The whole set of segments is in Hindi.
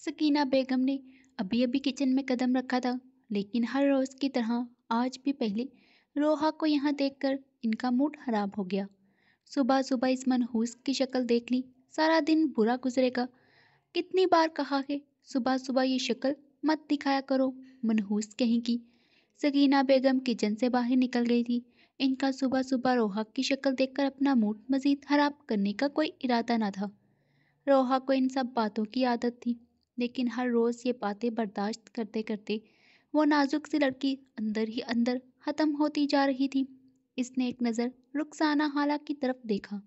सकीना बेगम ने अभी अभी किचन में कदम रखा था लेकिन हर रोज़ की तरह आज भी पहले रोहा को यहाँ देखकर इनका मूड खराब हो गया सुबह सुबह इस मनहूस की शक्ल देख ली सारा दिन बुरा गुजरेगा कितनी बार कहा है सुबह सुबह ये शक्ल मत दिखाया करो मनहूस कहीं की सकीना बेगम किचन से बाहर निकल गई थी इनका सुबह सुबह रोहा की शक्ल देखकर अपना मूड मज़ीद खराब करने का कोई इरादा ना था रोहा को इन सब बातों की आदत थी लेकिन हर रोज़ ये बातें बर्दाश्त करते करते वो नाजुक सी लड़की अंदर ही अंदर ख़त्म होती जा रही थी इसने एक नज़र रुखसाना हाला की तरफ देखा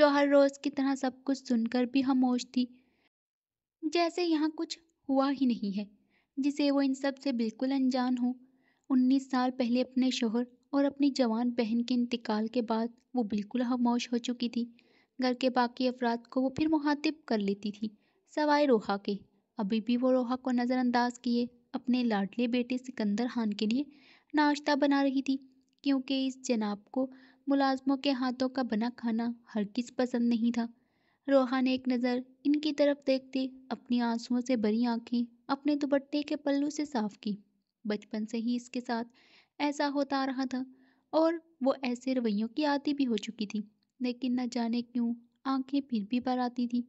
जो हर रोज़ की तरह सब कुछ सुनकर भी खामोश थी जैसे यहाँ कुछ हुआ ही नहीं है जिसे वो इन सब से बिल्कुल अनजान हो उन्नीस साल पहले अपने शोहर और अपनी जवान बहन के इंतकाल के बाद वो बिल्कुल खामोश हो चुकी थी घर के बाकी अफराद को वो फिर मुखातिब कर लेती थी सवाए रोहा के अभी भी वो रोहा को नज़रअंदाज किए अपने लाडले बेटे सिकंदर खान के लिए नाश्ता बना रही थी क्योंकि इस जनाब को मुलाजमों के हाथों का बना खाना हर किस पसंद नहीं था रोहा ने एक नज़र इनकी तरफ देखते अपनी आंसुओं से भरी आंखें अपने दुपट्टे के पल्लू से साफ की बचपन से ही इसके साथ ऐसा होता आ रहा था और वो ऐसे रवैयों की आदि भी हो चुकी थी लेकिन न जाने क्यों आंखें फिर भी भर आती थी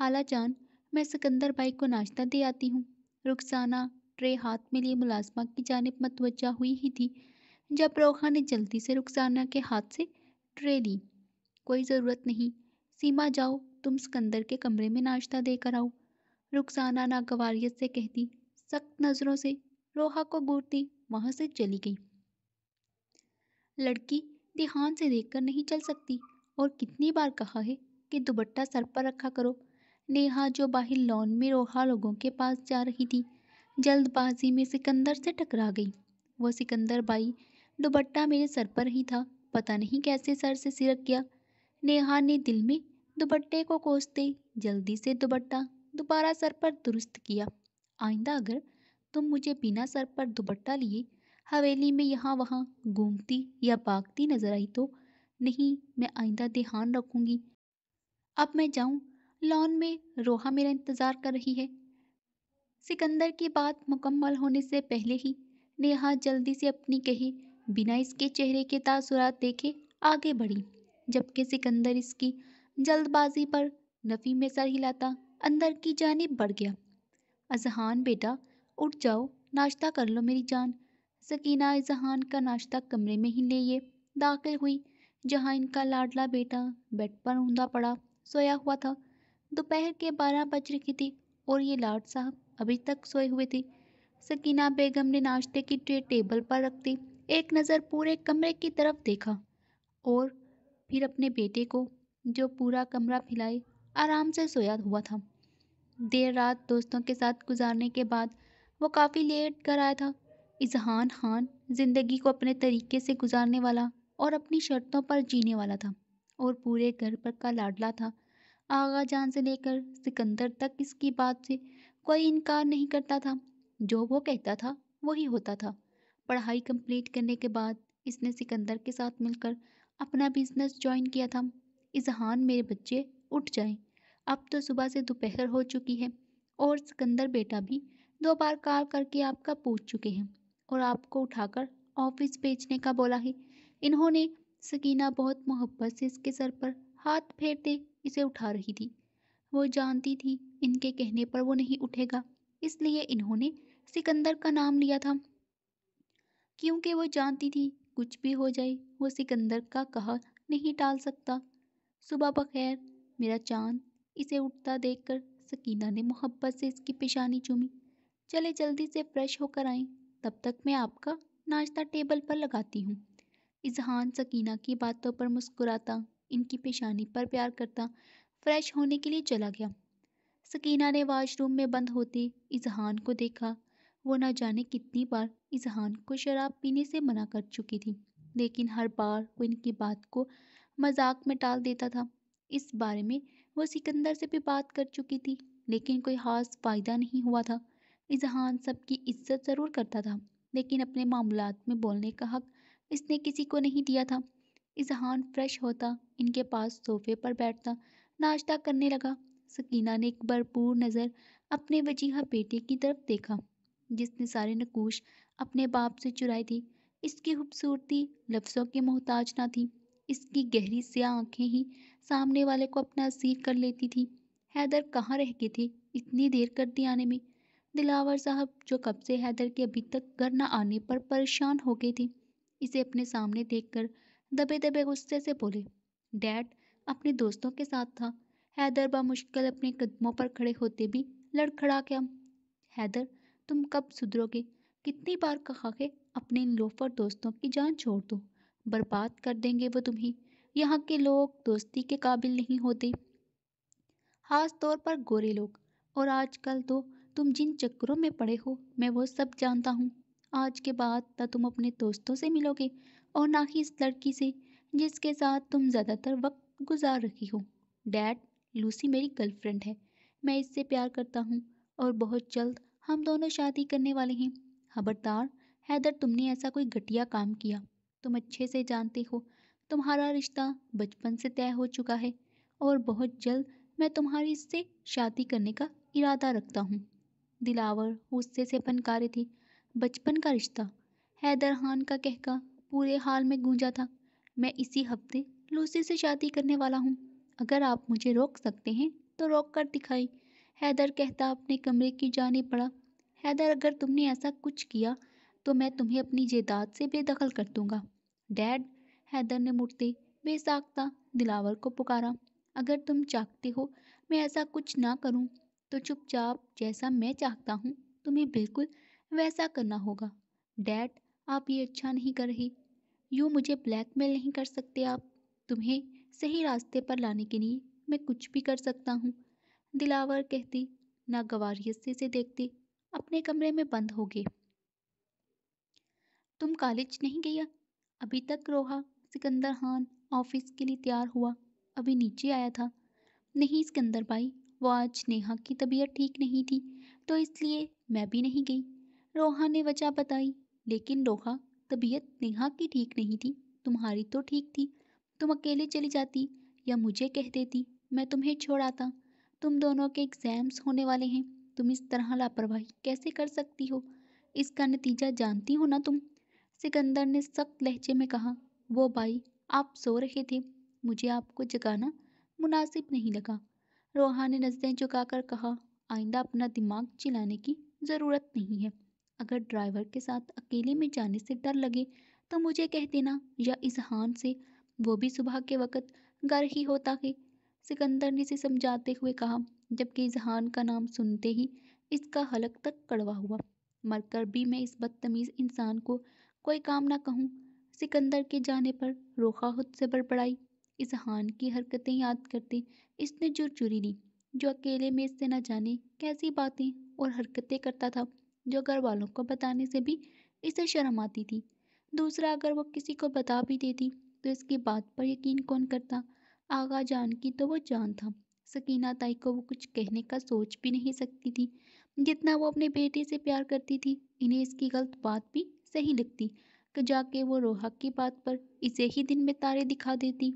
हाला जान मैं सिकंदर भाई को नाश्ता दे आती हूँ रुखसाना ट्रे हाथ में लिए मुलाजमा की जानब मतवजा हुई ही थी जब रोखा ने जल्दी से रुखसाना के हाथ से ट्रे ली कोई ज़रूरत नहीं सीमा जाओ तुम सिकंदर के कमरे में नाश्ता देकर आओ रुखसाना नागवारीत से कहती सख्त नज़रों से रोहा को घूरती वहाँ से चली गई लड़की ध्यान से देखकर नहीं चल सकती और कितनी बार कहा है कि दुबट्टा सर पर रखा करो नेहा जो बाहर लॉन में रोहा लोगों के पास जा रही थी जल्दबाजी में सिकंदर से टकरा गई वो सिकंदर बाई दुबट्टा मेरे सर पर ही था पता नहीं कैसे सर से सिरक गया नेहा ने दिल में दुबट्टे को कोसते जल्दी से दुबट्टा दोबारा सर पर दुरुस्त किया आइंदा अगर तुम मुझे बिना सर पर दुबट्टा लिए हवेली में यहाँ वहाँ घूमती या भागती नजर आई तो नहीं मैं आइंदा ध्यान रखूँगी अब मैं जाऊँ लॉन में रोहा मेरा इंतज़ार कर रही है सिकंदर की बात मुकम्मल होने से पहले ही नेहा जल्दी से अपनी कही बिना इसके चेहरे के तासुरात देखे आगे बढ़ी जबकि सिकंदर इसकी जल्दबाजी पर नफ़ी में सर हिलाता अंदर की जानब बढ़ गया अजहान बेटा उठ जाओ नाश्ता कर लो मेरी जान सकीना अजहान का नाश्ता कमरे में ही ले दाखिल हुई जहाँ इनका लाडला बेटा बेड पर ऊंधा पड़ा सोया हुआ था दोपहर के बारह बज रही थी और ये लाट साहब अभी तक सोए हुए थे सकीना बेगम ने नाश्ते की ट्रे टेबल पर रख दी एक नज़र पूरे कमरे की तरफ देखा और फिर अपने बेटे को जो पूरा कमरा फिलाए आराम से सोया हुआ था देर रात दोस्तों के साथ गुजारने के बाद वो काफ़ी लेट कर आया था इजहान खान ज़िंदगी को अपने तरीके से गुजारने वाला और अपनी शर्तों पर जीने वाला था और पूरे घर पर का लाडला था आगा जान से लेकर सिकंदर तक इसकी बात से कोई इनकार नहीं करता था जो वो कहता था वही होता था पढ़ाई कंप्लीट करने के बाद इसने सिकंदर के साथ मिलकर अपना बिजनेस ज्वाइन किया था इजहान मेरे बच्चे उठ जाएं अब तो सुबह से दोपहर हो चुकी है और सिकंदर बेटा भी दो बार कॉल करके आपका पूछ चुके हैं और आपको उठाकर ऑफिस भेजने का बोला है इन्होंने सकीना बहुत मोहब्बत से इसके सर पर हाथ फेरते इसे उठा रही थी वो जानती थी इनके कहने पर वो नहीं उठेगा इसलिए इन्होंने सिकंदर का नाम लिया था क्योंकि वो जानती थी कुछ भी हो जाए वो सिकंदर का कहा नहीं टाल सकता सुबह बखैर मेरा चांद इसे उठता देखकर सकीना ने मोहब्बत से इसकी पेशानी चूमी चले जल्दी से फ्रेश होकर आए तब तक मैं आपका नाश्ता टेबल पर लगाती हूँ इजहान सकीना की बातों पर मुस्कुराता इनकी पेशानी पर प्यार करता फ्रेश होने के लिए चला गया सकीना ने वॉशरूम में बंद होते इजहान को देखा वो ना जाने कितनी बार इजहान को शराब पीने से मना कर चुकी थी लेकिन हर बार वो इनकी बात को मजाक में टाल देता था इस बारे में वो सिकंदर से भी बात कर चुकी थी लेकिन कोई खास फ़ायदा नहीं हुआ था इजहान सबकी इज्जत ज़रूर करता था लेकिन अपने मामला में बोलने का हक इसने किसी को नहीं दिया था इजहान फ्रेश होता इनके पास सोफे पर बैठता नाश्ता करने लगा सकीना ने एक भरपूर नज़र अपने वजीहा बेटे की तरफ देखा जिसने सारे नकूश अपने बाप से चुराई थी इसकी खूबसूरती लफ्ज़ों के मोहताज ना थी इसकी गहरी स्या आंखें ही सामने वाले को अपना असीर कर लेती थी हैदर कहाँ रह गए थे इतनी देर कर दी आने में दिलावर साहब जो कब से हैदर के अभी तक घर न आने पर परेशान हो गए थे इसे अपने सामने देखकर कर दबे दबे गुस्से से बोली डैड अपने दोस्तों के साथ था हैदर मुश्किल अपने कदमों पर खड़े होते भी लड़खड़ा गया हैदर तुम कब सुधरोगे कितनी बार कहा के अपने इन लोफर दोस्तों की जान छोड़ दो बर्बाद कर देंगे वो तुम्हें यहाँ के लोग दोस्ती के काबिल नहीं होते खास तौर पर गोरे लोग और आजकल तो तुम जिन चक्करों में पड़े हो मैं वो सब जानता हूँ आज के बाद ना तुम अपने दोस्तों से मिलोगे और ना ही इस लड़की से जिसके साथ तुम ज़्यादातर वक्त गुजार रही हो डैड लूसी मेरी गर्लफ्रेंड है मैं इससे प्यार करता हूँ और बहुत जल्द हम दोनों शादी करने वाले हैं खबरदार हैदर तुमने ऐसा कोई घटिया काम किया तुम अच्छे से जानते हो तुम्हारा रिश्ता बचपन से तय हो चुका है और बहुत जल्द मैं तुम्हारी इससे शादी करने का इरादा रखता हूँ दिलावर गुस्से से फनकारे थे बचपन का रिश्ता हैदर खान का कहका पूरे हाल में गूंजा था मैं इसी हफ्ते लूसी से शादी करने वाला हूँ अगर आप मुझे रोक सकते हैं तो रोक कर दिखाई हैदर कहता अपने कमरे की जाने पड़ा हैदर अगर तुमने ऐसा कुछ किया तो मैं तुम्हें अपनी जायदाद से बेदखल कर दूंगा डैड हैदर ने मुड़ते बेसाख्ता दिलावर को पुकारा अगर तुम चाहते हो मैं ऐसा कुछ ना करूं तो चुपचाप जैसा मैं चाहता हूं तुम्हें बिल्कुल वैसा करना होगा डैड आप ये अच्छा नहीं कर रही यूँ मुझे ब्लैकमेल नहीं कर सकते आप तुम्हें सही रास्ते पर लाने के लिए मैं कुछ भी कर सकता हूँ दिलावर कहती ना गवारियत से देखती अपने कमरे में बंद हो गए तुम कॉलेज नहीं गया अभी तक रोहा सिकंदर खान ऑफिस के लिए तैयार हुआ अभी नीचे आया था नहीं सिकंदर भाई वो आज नेहा की तबीयत ठीक नहीं थी तो इसलिए मैं भी नहीं गई रोहा ने वजह बताई लेकिन रोहा तबीयत नेहा की ठीक नहीं थी तुम्हारी तो ठीक थी तुम अकेले चली जाती या मुझे कह देती मैं तुम्हें छोड़ आता तुम दोनों के एग्ज़ाम्स होने वाले हैं तुम इस तरह लापरवाही कैसे कर सकती हो इसका नतीजा जानती हो ना तुम सिकंदर ने सख्त लहजे में कहा वो भाई आप सो रहे थे मुझे आपको जगाना मुनासिब नहीं लगा रोहा ने नजरें झुकाकर कहा आइंदा अपना दिमाग चिलाने की ज़रूरत नहीं है अगर ड्राइवर के साथ अकेले में जाने से डर लगे तो मुझे कह देना या इजहान से वो भी सुबह के वक़्त घर ही होता है सिकंदर ने इसे समझाते हुए कहा जबकि इजहान का नाम सुनते ही इसका हलक तक कड़वा हुआ मरकर भी मैं इस बदतमीज़ इंसान को कोई काम ना कहूँ सिकंदर के जाने पर रोखा खुद से बड़बड़ाई इजहान की हरकतें याद करते इसने जुर चुरी ली जो अकेले में इससे न जाने कैसी बातें और हरकतें करता था जो घर वालों को बताने से भी इसे शर्म आती थी दूसरा अगर वो किसी को बता भी देती तो इसकी बात पर यकीन कौन करता आगा जान की तो वो जान था सकीना ताई को वो कुछ कहने का सोच भी नहीं सकती थी जितना वो अपने बेटे से प्यार करती थी इन्हें इसकी गलत बात भी सही लगती कि जाके वो रोहक की बात पर इसे ही दिन में तारे दिखा देती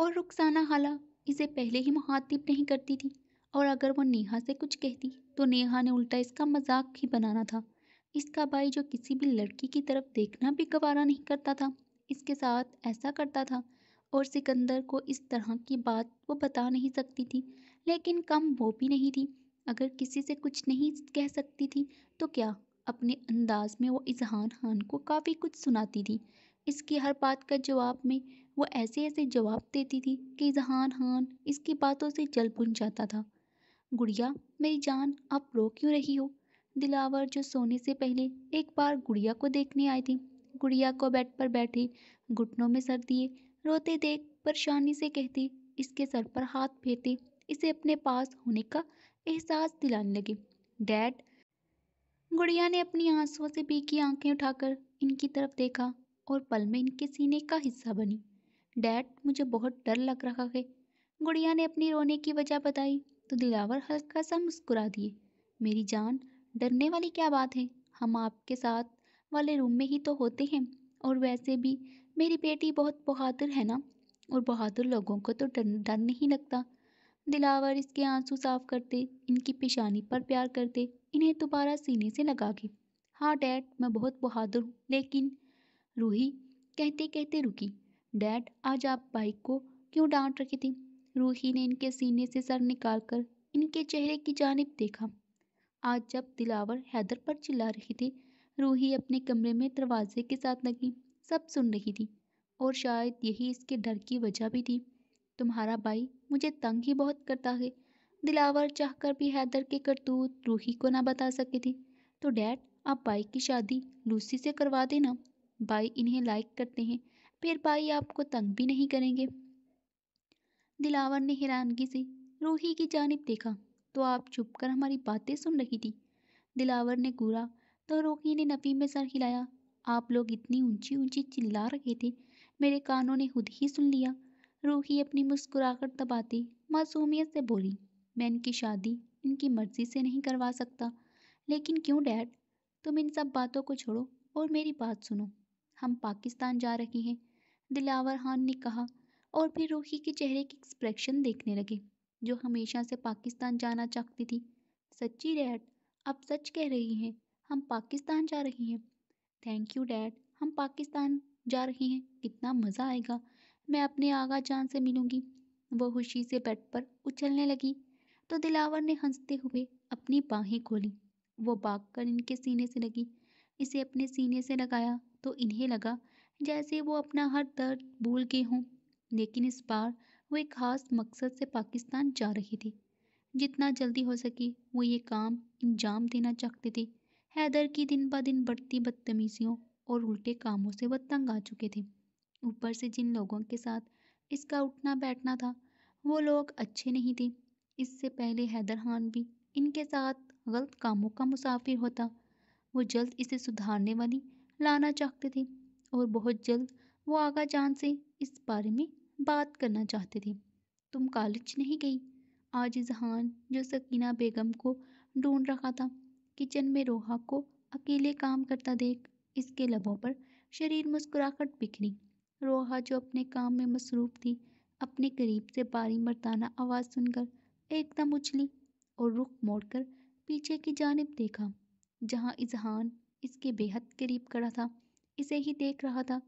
और रुखसाना हाला इसे पहले ही मुखातिब नहीं करती थी और अगर वो नेहा से कुछ कहती तो नेहा ने उल्टा इसका मजाक ही बनाना था इसका भाई जो किसी भी लड़की की तरफ देखना भी गवारा नहीं करता था इसके साथ ऐसा करता था और सिकंदर को इस तरह की बात वो बता नहीं सकती थी लेकिन कम वो भी नहीं थी अगर किसी से कुछ नहीं कह सकती थी तो क्या अपने अंदाज में वो इजहान खान को काफ़ी कुछ सुनाती थी इसकी हर बात का जवाब में वो ऐसे ऐसे जवाब देती थी कि इजहान खान इसकी बातों से जल बुन जाता था गुड़िया मेरी जान आप रो क्यों रही हो दिलावर जो सोने से पहले एक बार गुड़िया को देखने आई थी गुड़िया को बेड पर बैठी घुटनों में सर दिए रोते देख परेशानी से कहती इसके सर पर हाथ फेरते इसे अपने पास होने का एहसास दिलाने लगे डैड गुड़िया ने अपनी आंसुओं से भीगी आंखें उठाकर इनकी तरफ देखा और पल में इनके सीने का हिस्सा बनी डैड मुझे बहुत डर लग रहा है गुड़िया ने अपनी रोने की वजह बताई तो दिलावर हल्का सा मुस्कुरा दिए मेरी जान डरने वाली क्या बात है हम आपके साथ वाले रूम में ही तो होते हैं और वैसे भी मेरी बेटी बहुत बहादुर है ना और बहादुर लोगों को तो डर डर नहीं लगता दिलावर इसके आंसू साफ करते इनकी पेशानी पर प्यार करते इन्हें दोबारा सीने से लगा के हाँ डैड मैं बहुत बहादुर हूँ लेकिन रूही कहते कहते रुकी डैड आज आप बाइक को क्यों डांट रखे थे रूही ने इनके सीने से सर निकालकर इनके चेहरे की जानब देखा आज जब दिलावर हैदर पर चिल्ला रहे थे रूही अपने कमरे में दरवाजे के साथ लगी सब सुन रही थी और शायद यही इसके डर की वजह भी थी तुम्हारा भाई मुझे तंग ही बहुत करता है दिलावर चाह कर भी हैदर के करतूत रूही को ना बता सके थे तो डैड आप बाई की शादी लूसी से करवा देना बाई इन्हें लाइक करते हैं फिर बाई आपको तंग भी नहीं करेंगे दिलावर ने हैरानगी से रूही की जानब देखा तो आप छुप कर हमारी बातें सुन रही थी दिलावर ने घूरा तो रूही ने नफ़ी में सर हिलाया आप लोग इतनी ऊंची ऊंची चिल्ला रहे थे मेरे कानों ने खुद ही सुन लिया रूही अपनी कर दबाते मासूमियत से बोली मैं इनकी शादी इनकी मर्ज़ी से नहीं करवा सकता लेकिन क्यों डैड तुम इन सब बातों को छोड़ो और मेरी बात सुनो हम पाकिस्तान जा रहे हैं दिलावर खान ने कहा और फिर रूही के चेहरे की एक्सप्रेशन देखने लगे जो हमेशा से पाकिस्तान जाना चाहती थी सच्ची डैड आप सच कह रही हैं हम पाकिस्तान जा रही हैं थैंक यू डैड हम पाकिस्तान जा रहे हैं कितना मज़ा आएगा मैं अपने आगा जान से मिलूँगी वो खुशी से बेड पर उछलने लगी तो दिलावर ने हंसते हुए अपनी बाहें खोली वो बाग कर इनके सीने से लगी इसे अपने सीने से लगाया तो इन्हें लगा जैसे वो अपना हर दर्द भूल गए हों लेकिन इस बार वो एक खास मकसद से पाकिस्तान जा रही थी जितना जल्दी हो सके वो ये काम अंजाम देना चाहती थी हैदर की दिन ब दिन बढ़ती बदतमीज़ियों और उल्टे कामों से वह तंग आ चुके थे ऊपर से जिन लोगों के साथ इसका उठना बैठना था वो लोग अच्छे नहीं थे इससे पहले हैदर खान भी इनके साथ गलत कामों का मुसाफिर होता वो जल्द इसे सुधारने वाली लाना चाहते थे और बहुत जल्द वो आगा जान से इस बारे में बात करना चाहते थे तुम कॉलेज नहीं गई आज जहान जो सकीना बेगम को ढूंढ रहा था किचन में रोहा को अकेले काम करता देख इसके लबों पर शरीर मुस्कुराहट बिखरी रोहा जो अपने काम में मसरूफ थी अपने करीब से बारी मरताना आवाज़ सुनकर एकदम उछली और रुख मोड़कर पीछे की जानब देखा जहाँ इजहान इसके बेहद करीब खड़ा था इसे ही देख रहा था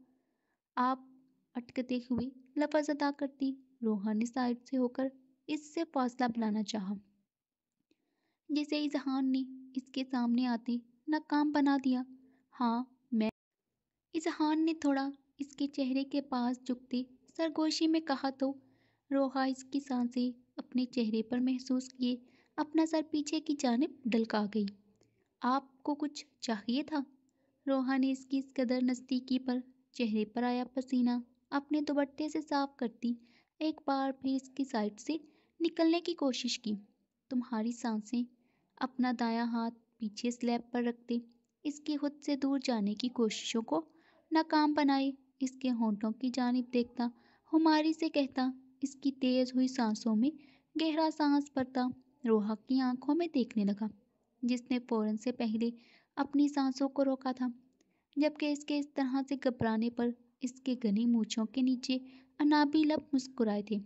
आप अटकते हुए लफज अदा करती रूहानी साइड से होकर इससे फासला बनाना चाहा जिसे इजहान ने इसके सामने आते नाकाम बना दिया हाँ मैं इजहान ने थोड़ा इसके चेहरे के पास झुकते सरगोशी में कहा तो रोहा इसकी सांसें अपने चेहरे पर महसूस किए अपना सर पीछे की जानब डलका गई आपको कुछ चाहिए था रोहा ने इसकी इस कदर नज़दीकी पर चेहरे पर आया पसीना अपने दुबट्टे से साफ करती एक बार फिर इसकी साइड से निकलने की कोशिश की तुम्हारी सांसें अपना दायां हाथ पीछे स्लैब पर रखते इसकी खुद से दूर जाने की कोशिशों को नाकाम बनाए इसके होंठों की जानब देखता हमारी से कहता इसकी तेज़ हुई सांसों में गहरा सांस भरता रोहा की आंखों में देखने लगा जिसने फ़ौरन से पहले अपनी सांसों को रोका था जबकि इसके इस तरह से घबराने पर इसके घनी मूछों के नीचे अनाबी लब मुस्कुराए थे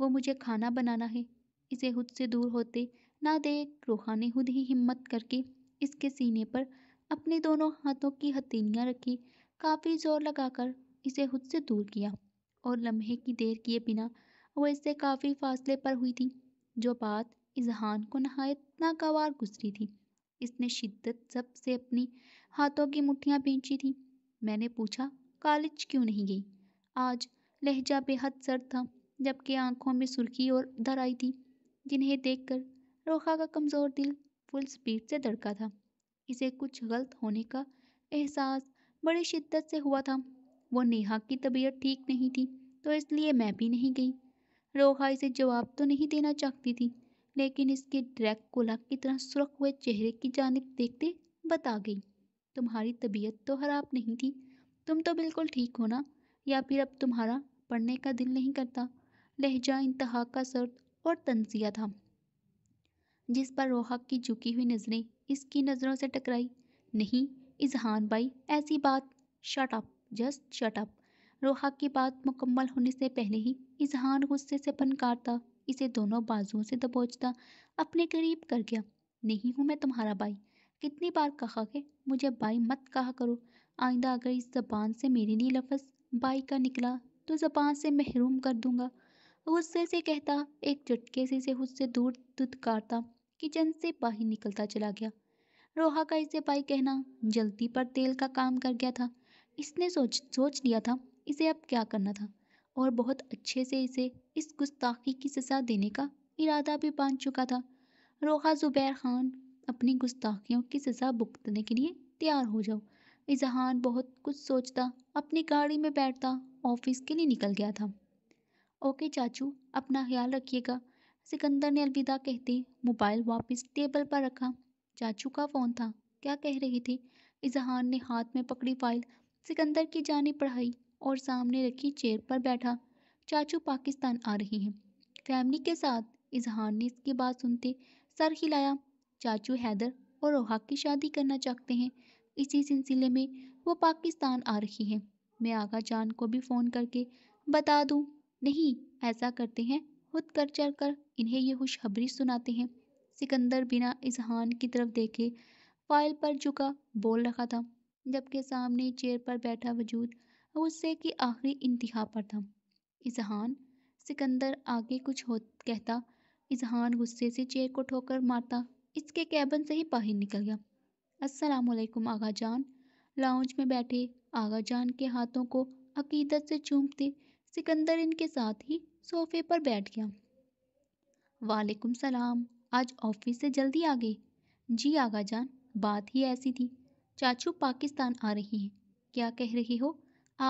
वो मुझे खाना बनाना है इसे खुद से दूर होते ना देख रोहा ने खुद ही हिम्मत करके इसके सीने पर अपने दोनों हाथों की हथेलियाँ रखी काफ़ी जोर लगाकर इसे खुद से दूर किया और लम्हे की देर किए बिना वो इससे काफ़ी फासले पर हुई थी जो बात इजहान को नहायत नागवार गुजरी थी इसने शिद्दत सब से अपनी हाथों की मुठ्ठियाँ बेची थी मैंने पूछा कॉलेज क्यों नहीं गई आज लहजा बेहद सर्द था जबकि आंखों में सुर्खी और धर आई थी जिन्हें देखकर रोखा का कमज़ोर दिल फुल स्पीड से धड़का था इसे कुछ गलत होने का एहसास बड़ी शिद्दत से हुआ था वो नेहा की तबीयत ठीक नहीं थी तो इसलिए मैं भी नहीं गई रोखा इसे जवाब तो नहीं देना चाहती थी लेकिन इसके ड्रैक ड्रैकुला की तरह सुरख हुए चेहरे की जानब देखते बता गई तुम्हारी तबीयत तो खराब नहीं थी तुम तो बिल्कुल ठीक हो ना या फिर अब तुम्हारा पढ़ने का दिल नहीं करता लहजा इंतहा का सर्द और तंजिया था जिस पर रोहा की झुकी हुई नज़रें इसकी नज़रों से टकराई नहीं इजहान भाई ऐसी बात shut up just shut up Roha की बात मुकम्मल होने से पहले ही इजहान गुस्से से पनकारता इसे दोनों बाजुओं से दबोचता अपने करीब कर गया नहीं हूँ मैं तुम्हारा भाई कितनी बार कहा है मुझे भाई मत कहा करो आइंदा अगर इस ज़बान से मेरे लिए लफ्ज़ बाई का निकला तो ज़बान से महरूम कर दूंगा गुस्से से कहता एक झटके से इसे खुद दूर दुदकारता किचन से बाहर निकलता चला गया रोहा का इसे बाई कहना जल्दी पर तेल का काम कर गया था इसने सोच सोच लिया था इसे अब क्या करना था और बहुत अच्छे से इसे इस गुस्ताखी की सजा देने का इरादा भी बांध चुका था रोहा ज़ुबैर खान अपनी गुस्ताखियों की सज़ा भुगतने के लिए तैयार हो जाओ इजहान बहुत कुछ सोचता अपनी गाड़ी में बैठता ऑफिस के लिए निकल गया था ओके चाचू अपना ख्याल रखिएगा सिकंदर ने अलविदा कहते मोबाइल वापस टेबल पर रखा चाचू का फ़ोन था क्या कह रही थी इजहान ने हाथ में पकड़ी फाइल सिकंदर की जानी पढ़ाई और सामने रखी चेयर पर बैठा चाचू पाकिस्तान आ रही हैं फैमिली के साथ इजहान ने इसकी बात सुनते सर हिलाया चाचू हैदर और रोहा की शादी करना चाहते हैं इसी सिलसिले में वो पाकिस्तान आ रही हैं मैं आगा जान को भी फ़ोन करके बता दूँ नहीं ऐसा करते हैं खुद कर चढ़ कर इन्हें यह खुशखबरी सुनाते हैं सिकंदर बिना इजहान की तरफ देखे फाइल पर झुका बोल रखा था जबकि सामने चेयर पर बैठा वजूद गुस्से की आखिरी इंतहा पर था इजहान सिकंदर आगे कुछ हो कहता इजहान गुस्से से चेयर को ठोकर मारता इसके कैबन से ही बाहर निकल गया अस्सलाम वालेकुम आगा जान लाउंज में बैठे आगा जान के हाथों को अकीदत से चूमते सिकंदर इनके साथ ही सोफे पर बैठ गया वालेकुम सलाम आज ऑफिस से जल्दी आ गई जी आगा जान बात ही ऐसी थी चाचू पाकिस्तान आ रही हैं क्या कह रही हो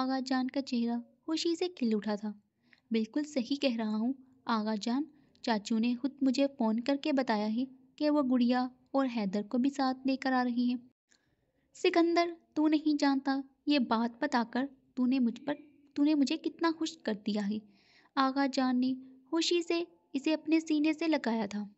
आगा जान का चेहरा खुशी से खिल उठा था बिल्कुल सही कह रहा हूँ आगा जान चाचू ने खुद मुझे फ़ोन करके बताया है कि वो गुड़िया और हैदर को भी साथ लेकर आ रही है सिकंदर तू नहीं जानता ये बात बताकर तूने मुझ पर तूने मुझे कितना खुश कर दिया है आगा जान ने खुशी से इसे अपने सीने से लगाया था